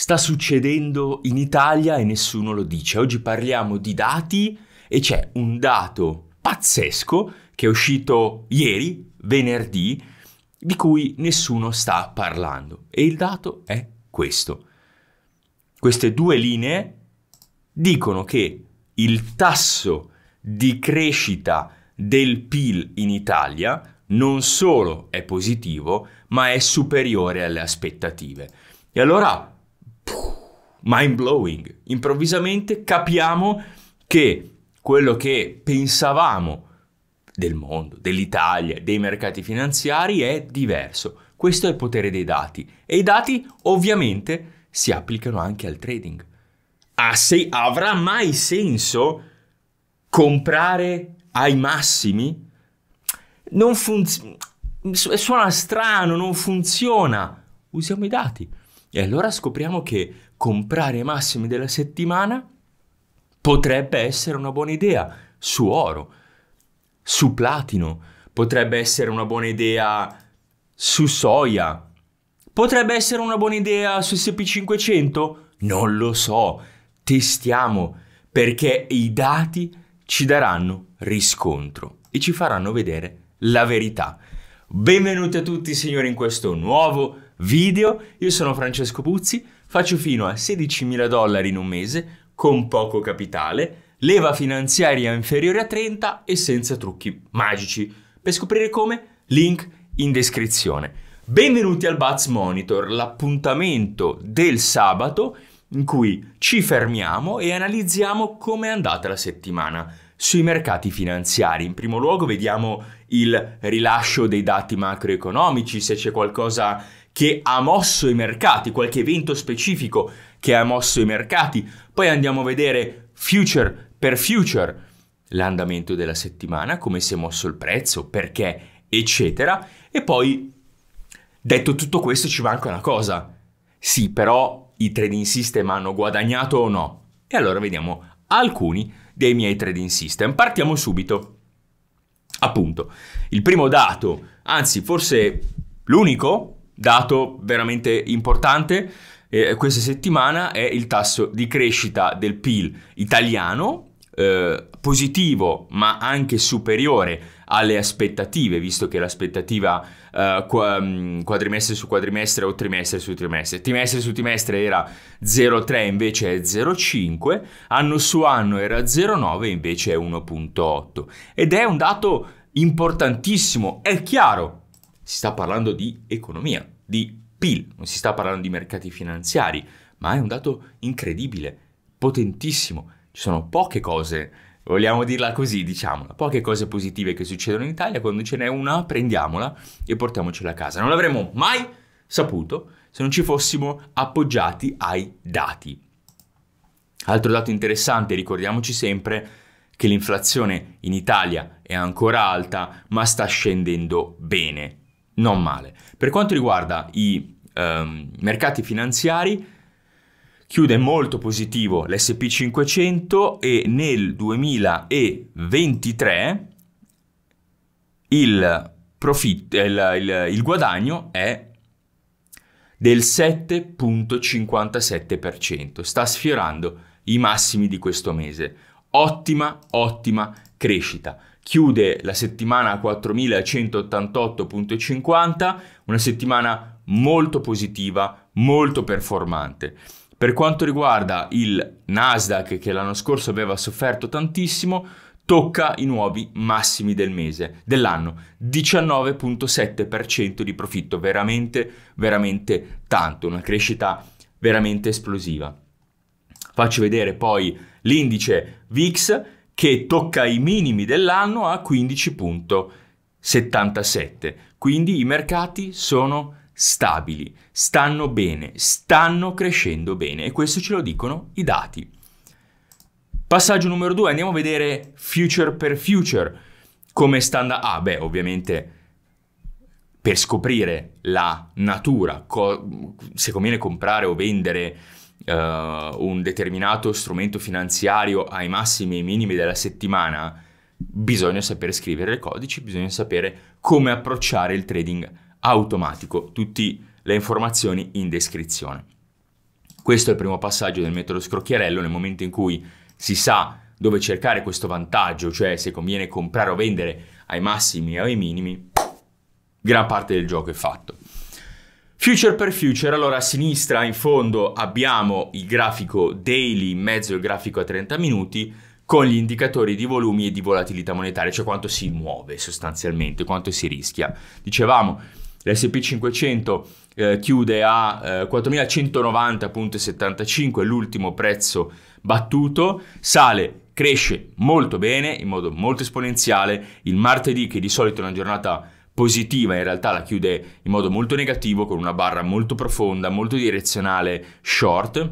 sta succedendo in Italia e nessuno lo dice. Oggi parliamo di dati e c'è un dato pazzesco che è uscito ieri, venerdì, di cui nessuno sta parlando. E il dato è questo. Queste due linee dicono che il tasso di crescita del PIL in Italia non solo è positivo, ma è superiore alle aspettative. E allora mind blowing. Improvvisamente capiamo che quello che pensavamo del mondo, dell'Italia, dei mercati finanziari è diverso. Questo è il potere dei dati e i dati ovviamente si applicano anche al trading. Ah, se, avrà mai senso comprare ai massimi? Non funziona, suona strano, non funziona. Usiamo i dati. E allora scopriamo che comprare i massimi della settimana potrebbe essere una buona idea su oro, su platino, potrebbe essere una buona idea su soia, potrebbe essere una buona idea su SP500? Non lo so, testiamo perché i dati ci daranno riscontro e ci faranno vedere la verità. Benvenuti a tutti signori in questo nuovo video video. Io sono Francesco Puzzi, faccio fino a 16.000 dollari in un mese, con poco capitale, leva finanziaria inferiore a 30 e senza trucchi magici. Per scoprire come, link in descrizione. Benvenuti al Buzz Monitor, l'appuntamento del sabato in cui ci fermiamo e analizziamo come è andata la settimana sui mercati finanziari. In primo luogo vediamo il rilascio dei dati macroeconomici, se c'è qualcosa che ha mosso i mercati, qualche evento specifico che ha mosso i mercati. Poi andiamo a vedere future per future l'andamento della settimana, come si è mosso il prezzo, perché, eccetera. E poi, detto tutto questo, ci manca una cosa. Sì, però i trading system hanno guadagnato o no? E allora vediamo alcuni dei miei trading system. Partiamo subito. Appunto, il primo dato, anzi forse l'unico dato veramente importante eh, questa settimana è il tasso di crescita del PIL italiano, eh, positivo ma anche superiore alle aspettative, visto che l'aspettativa eh, mm, quadrimestre su quadrimestre o trimestre su trimestre, trimestre su trimestre era 0,3 invece è 0,5, anno su anno era 0,9 invece è 1,8 ed è un dato importantissimo, è chiaro, si sta parlando di economia, di PIL, non si sta parlando di mercati finanziari, ma è un dato incredibile, potentissimo, ci sono poche cose vogliamo dirla così, diciamola. Poche cose positive che succedono in Italia, quando ce n'è una prendiamola e portiamocela a casa. Non l'avremmo mai saputo se non ci fossimo appoggiati ai dati. Altro dato interessante, ricordiamoci sempre che l'inflazione in Italia è ancora alta, ma sta scendendo bene, non male. Per quanto riguarda i ehm, mercati finanziari, chiude molto positivo l'SP500 e nel 2023 il, profit, il, eh, il, il guadagno è del 7.57%, sta sfiorando i massimi di questo mese. Ottima, ottima crescita. Chiude la settimana a 4188.50, una settimana molto positiva, molto performante. Per quanto riguarda il Nasdaq, che l'anno scorso aveva sofferto tantissimo, tocca i nuovi massimi del mese, dell'anno, 19.7% di profitto, veramente, veramente tanto, una crescita veramente esplosiva. Faccio vedere poi l'indice VIX che tocca i minimi dell'anno a 15.77, quindi i mercati sono stabili, stanno bene, stanno crescendo bene e questo ce lo dicono i dati. Passaggio numero due, andiamo a vedere future per future come sta andando. Ah beh, ovviamente per scoprire la natura, se conviene comprare o vendere uh, un determinato strumento finanziario ai massimi e ai minimi della settimana, bisogna sapere scrivere codici, bisogna sapere come approcciare il trading automatico. Tutte le informazioni in descrizione. Questo è il primo passaggio del metodo scrocchiarello nel momento in cui si sa dove cercare questo vantaggio, cioè se conviene comprare o vendere ai massimi o ai minimi, gran parte del gioco è fatto. Future per future, allora a sinistra in fondo abbiamo il grafico daily in mezzo al grafico a 30 minuti con gli indicatori di volumi e di volatilità monetaria, cioè quanto si muove sostanzialmente, quanto si rischia. Dicevamo, l'SP500 eh, chiude a eh, 4.190,75, l'ultimo prezzo battuto, sale, cresce molto bene, in modo molto esponenziale, il martedì che di solito è una giornata positiva, in realtà la chiude in modo molto negativo, con una barra molto profonda, molto direzionale, short.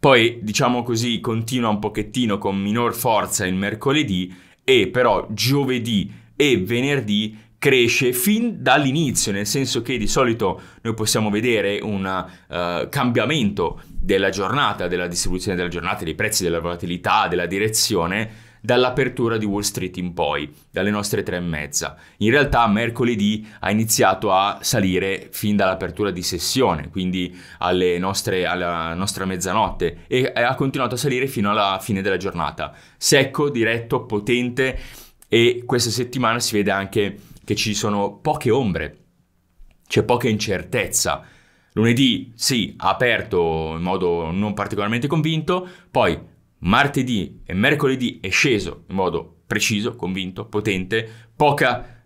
Poi, diciamo così, continua un pochettino con minor forza il mercoledì e però giovedì e venerdì cresce fin dall'inizio, nel senso che di solito noi possiamo vedere un uh, cambiamento della giornata, della distribuzione della giornata, dei prezzi, della volatilità, della direzione dall'apertura di Wall Street in poi, dalle nostre tre e mezza. In realtà mercoledì ha iniziato a salire fin dall'apertura di sessione, quindi alle nostre, alla nostra mezzanotte, e ha continuato a salire fino alla fine della giornata. Secco, diretto, potente e questa settimana si vede anche che ci sono poche ombre, c'è poca incertezza. Lunedì sì, ha aperto in modo non particolarmente convinto, poi martedì e mercoledì è sceso in modo preciso, convinto, potente, poca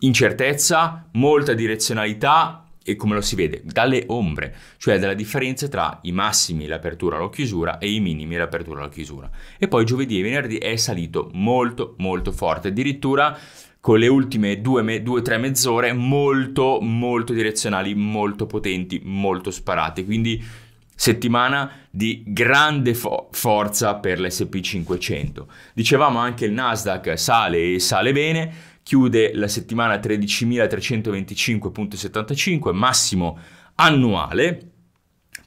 incertezza, molta direzionalità e come lo si vede dalle ombre, cioè dalla differenza tra i massimi l'apertura alla chiusura e i minimi l'apertura alla chiusura. E poi giovedì e venerdì è salito molto molto forte, addirittura con le ultime due, me- tre mezz'ore molto, molto direzionali, molto potenti, molto sparate. Quindi settimana di grande fo- forza per l'SP500. Dicevamo anche il Nasdaq sale e sale bene, chiude la settimana a 13.325.75, massimo annuale.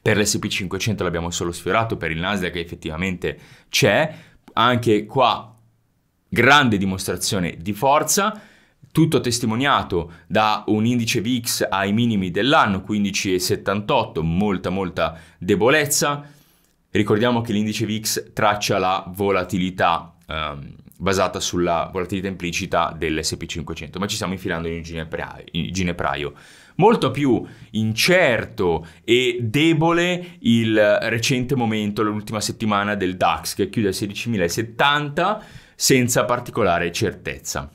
Per l'SP500 l'abbiamo solo sfiorato, per il Nasdaq effettivamente c'è. Anche qua grande dimostrazione di forza, tutto testimoniato da un indice VIX ai minimi dell'anno, 15,78, molta molta debolezza. Ricordiamo che l'indice VIX traccia la volatilità ehm, basata sulla volatilità implicita dell'SP500, ma ci stiamo infilando in un ginepraio, ginepraio. Molto più incerto e debole il recente momento, l'ultima settimana del DAX che chiude a 16.070 senza particolare certezza.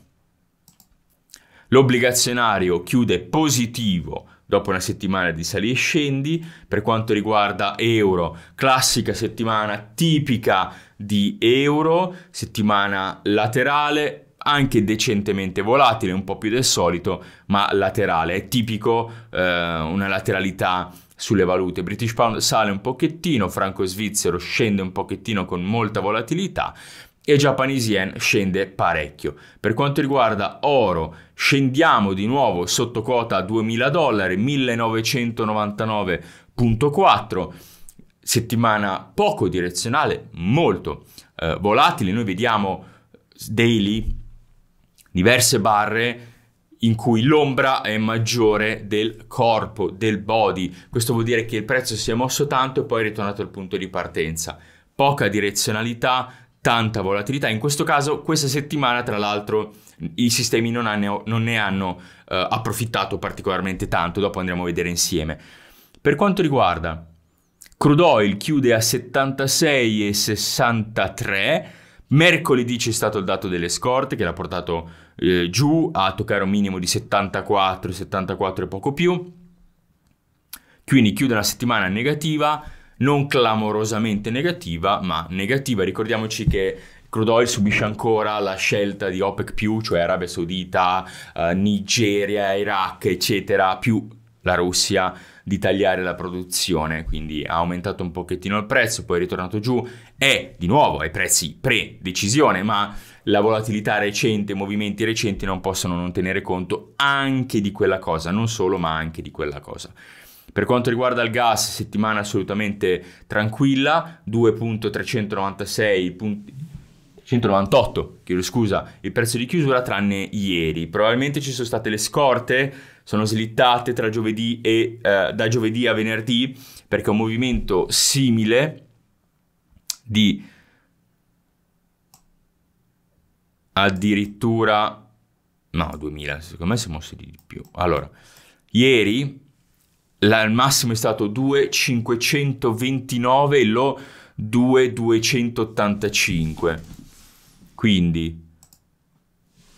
L'obbligazionario chiude positivo dopo una settimana di sali e scendi. Per quanto riguarda euro, classica settimana tipica di euro, settimana laterale, anche decentemente volatile, un po' più del solito, ma laterale. È tipico eh, una lateralità sulle valute. British Pound sale un pochettino, franco svizzero scende un pochettino con molta volatilità, e Japanese Yen scende parecchio. Per quanto riguarda oro, scendiamo di nuovo sotto quota a 2000 dollari, 1999.4, settimana poco direzionale, molto eh, volatile. Noi vediamo daily diverse barre in cui l'ombra è maggiore del corpo, del body. Questo vuol dire che il prezzo si è mosso tanto e poi è ritornato al punto di partenza. Poca direzionalità, tanta volatilità. In questo caso, questa settimana, tra l'altro, i sistemi non, hanno, non ne hanno eh, approfittato particolarmente tanto, dopo andremo a vedere insieme. Per quanto riguarda crude oil chiude a 76,63, mercoledì c'è stato il dato delle scorte che l'ha portato eh, giù a toccare un minimo di 74, 74 e poco più. Quindi chiude una settimana negativa, non clamorosamente negativa, ma negativa. Ricordiamoci che crude oil subisce ancora la scelta di OPEC, cioè Arabia Saudita, eh, Nigeria, Iraq, eccetera, più la Russia di tagliare la produzione, quindi ha aumentato un pochettino il prezzo, poi è ritornato giù e di nuovo ai prezzi pre-decisione, ma la volatilità recente, i movimenti recenti non possono non tenere conto anche di quella cosa, non solo ma anche di quella cosa. Per quanto riguarda il gas, settimana assolutamente tranquilla, 2.396 punti. 198, chiedo scusa, il prezzo di chiusura tranne ieri. Probabilmente ci sono state le scorte, sono slittate tra giovedì e eh, da giovedì a venerdì perché un movimento simile di addirittura no, 2000, secondo me si è mosso di più. Allora, ieri la, il massimo è stato 2,529 e lo 2,285. Quindi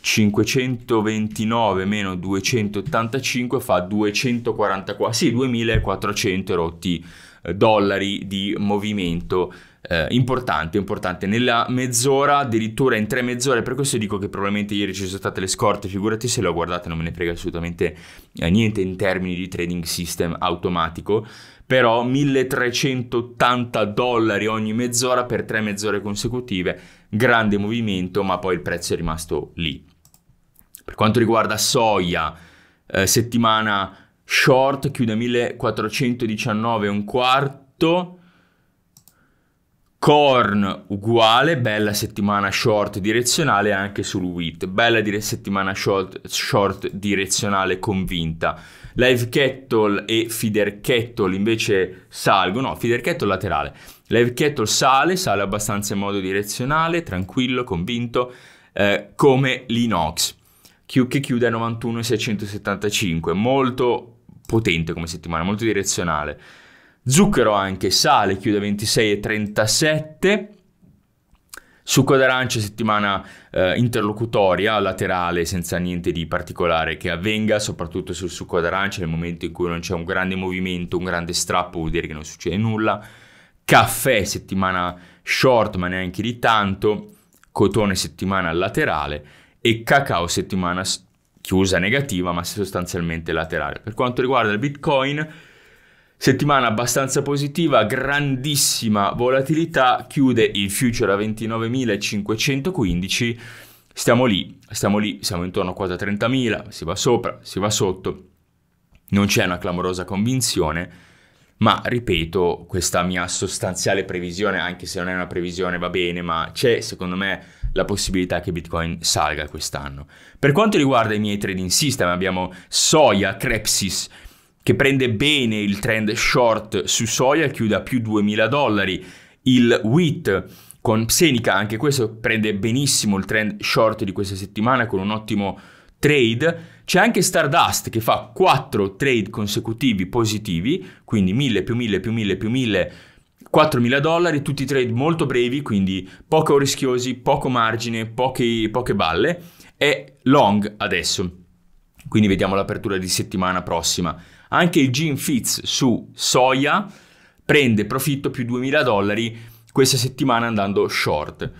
529 meno 285 fa 244, sì, 2400 rotti eh, dollari di movimento eh, importante, importante. Nella mezz'ora, addirittura in tre mezz'ore, per questo dico che probabilmente ieri ci sono state le scorte, figurati se le ho guardate, non me ne frega assolutamente eh, niente in termini di trading system automatico però 1380 dollari ogni mezz'ora per tre mezz'ore consecutive, grande movimento, ma poi il prezzo è rimasto lì. Per quanto riguarda soia, eh, settimana short chiude 1419 e un quarto, Corn uguale, bella settimana short direzionale anche sul WIT, bella dire- settimana short, short, direzionale convinta. Live Kettle e Feeder Kettle invece salgono, no, Feeder Kettle laterale. Live Kettle sale, sale abbastanza in modo direzionale, tranquillo, convinto, eh, come l'Inox, che chiude a 91,675, molto potente come settimana, molto direzionale. Zucchero anche sale, chiude a 26,37. Succo d'arancia settimana eh, interlocutoria, laterale, senza niente di particolare che avvenga, soprattutto sul succo d'arancia, nel momento in cui non c'è un grande movimento, un grande strappo, vuol dire che non succede nulla. Caffè settimana short, ma neanche di tanto. Cotone settimana laterale e cacao settimana chiusa negativa, ma sostanzialmente laterale. Per quanto riguarda il Bitcoin, Settimana abbastanza positiva, grandissima volatilità, chiude il future a 29.515, stiamo lì, stiamo lì, siamo intorno a quasi a 30.000, si va sopra, si va sotto, non c'è una clamorosa convinzione, ma ripeto, questa mia sostanziale previsione, anche se non è una previsione, va bene, ma c'è secondo me la possibilità che Bitcoin salga quest'anno. Per quanto riguarda i miei trading system, abbiamo Soia, Crepsis, che prende bene il trend short su soia, chiude a più 2000 dollari, il wheat con Psenica, anche questo prende benissimo il trend short di questa settimana con un ottimo trade. C'è anche Stardust che fa 4 trade consecutivi positivi, quindi 1000 più 1000 più 1000 più 1000 4.000 dollari, tutti trade molto brevi, quindi poco rischiosi, poco margine, poche, poche balle, e long adesso. Quindi vediamo l'apertura di settimana prossima. Anche il Gene Fitz su soia prende profitto più 2000 dollari questa settimana andando short.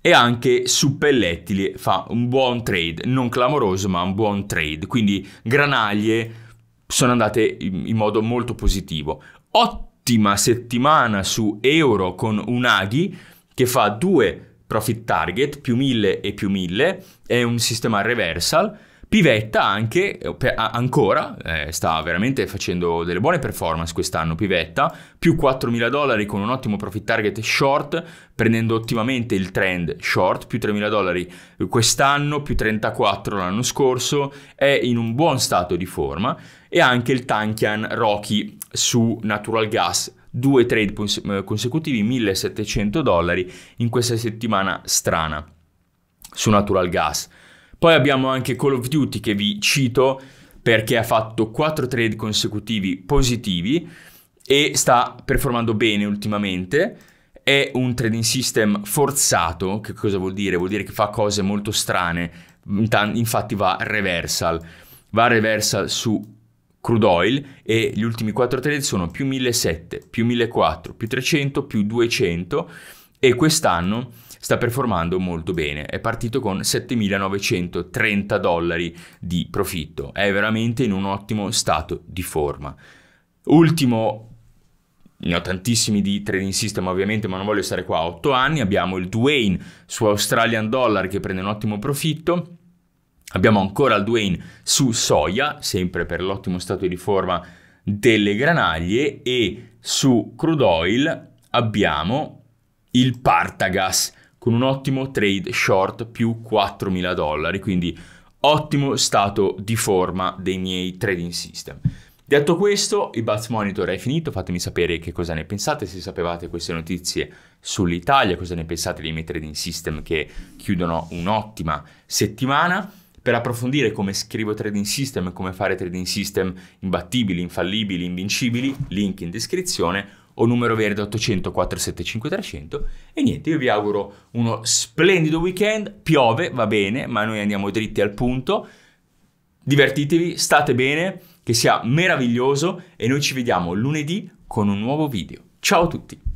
E anche su pellettili fa un buon trade, non clamoroso ma un buon trade. Quindi granaglie sono andate in modo molto positivo. Ottima settimana su euro con un aghi che fa due profit target più 1000 e più 1000, è un sistema reversal Pivetta anche, eh, ancora, eh, sta veramente facendo delle buone performance quest'anno, Pivetta, più 4.000 dollari con un ottimo profit target short, prendendo ottimamente il trend short, più 3.000 dollari quest'anno, più 34 l'anno scorso, è in un buon stato di forma, e anche il Tankian Rocky su Natural Gas due trade eh, consecutivi, 1700 dollari in questa settimana strana su natural gas. Poi abbiamo anche Call of Duty che vi cito perché ha fatto 4 trade consecutivi positivi e sta performando bene ultimamente. È un trading system forzato, che cosa vuol dire? Vuol dire che fa cose molto strane, infatti va reversal. Va reversal su crude oil e gli ultimi 4 trade sono più 1700, più 1400, più 300, più 200 e quest'anno sta performando molto bene. È partito con 7.930 dollari di profitto. È veramente in un ottimo stato di forma. Ultimo ne ho tantissimi di trading system ovviamente, ma non voglio stare qua 8 anni. Abbiamo il Dwayne su Australian Dollar che prende un ottimo profitto. Abbiamo ancora il Dwayne su soia, sempre per l'ottimo stato di forma delle granaglie. E su crude oil abbiamo il Partagas con un ottimo trade short più 4.000 dollari, quindi ottimo stato di forma dei miei trading system. Detto questo, il Buzz Monitor è finito, fatemi sapere che cosa ne pensate, se sapevate queste notizie sull'Italia, cosa ne pensate dei miei trading system che chiudono un'ottima settimana. Per approfondire come scrivo trading system e come fare trading system imbattibili, infallibili, invincibili, link in descrizione o numero verde 800 475 300 e niente, io vi auguro uno splendido weekend, piove, va bene, ma noi andiamo dritti al punto, divertitevi, state bene, che sia meraviglioso e noi ci vediamo lunedì con un nuovo video. Ciao a tutti!